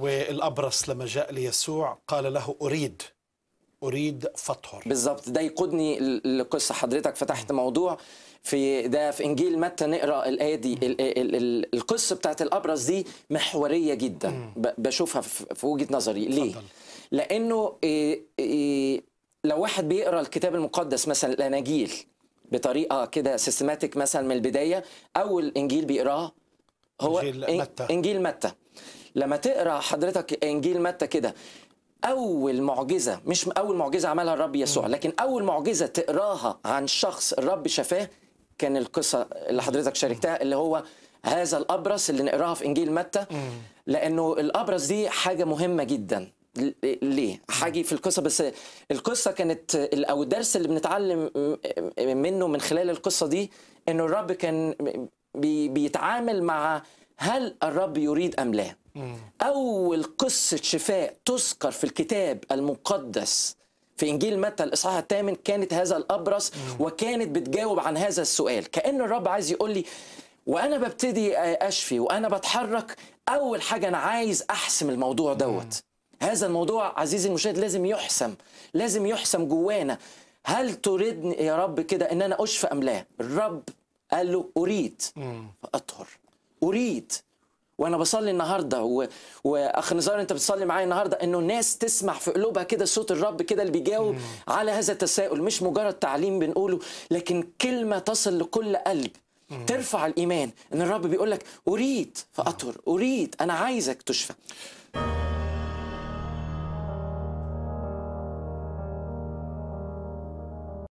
والأبرص لما جاء ليسوع قال له أريد أريد فطهر بالظبط ده يقودني لقصة حضرتك فتحت موضوع في ده في انجيل متى نقرا الايه دي القصه بتاعت الابرص دي محوريه جدا بشوفها في وجهه نظري ليه لانه إيه، إيه، لو واحد بيقرا الكتاب المقدس مثلا الاناجيل بطريقه كده سيستماتيك مثلا من البدايه اول انجيل بيقراه هو انجيل متى انجيل متى لما تقرا حضرتك انجيل متى كده اول معجزه مش اول معجزه عملها الرب يسوع لكن اول معجزه تقراها عن شخص الرب شفاه كان القصه اللي حضرتك شاركتها اللي هو هذا الابرص اللي نقراها في انجيل متى لانه الابرص دي حاجه مهمه جدا ليه حاجه في القصه بس القصه كانت او الدرس اللي بنتعلم منه من خلال القصه دي انه الرب كان بيتعامل مع هل الرب يريد أم لا أول قصة شفاء تذكر في الكتاب المقدس في إنجيل متى الإصحاح الثامن كانت هذا الأبرص وكانت بتجاوب عن هذا السؤال كأن الرب عايز يقول لي وأنا ببتدي أشفي وأنا بتحرك أول حاجة أنا عايز أحسم الموضوع دوت هذا الموضوع عزيزي المشاهد لازم يحسم لازم يحسم جوانا هل تريدني يا رب كده ان انا اشفى ام لا الرب قال له اريد فاطهر اريد وانا بصلي النهارده و... واخ نزار انت بتصلي معايا النهارده انه الناس تسمع في قلوبها كده صوت الرب كده اللي بيجاوب مم. على هذا التساؤل مش مجرد تعليم بنقوله لكن كلمه تصل لكل قلب مم. ترفع الايمان ان الرب بيقول لك اريد فاطهر اريد انا عايزك تشفى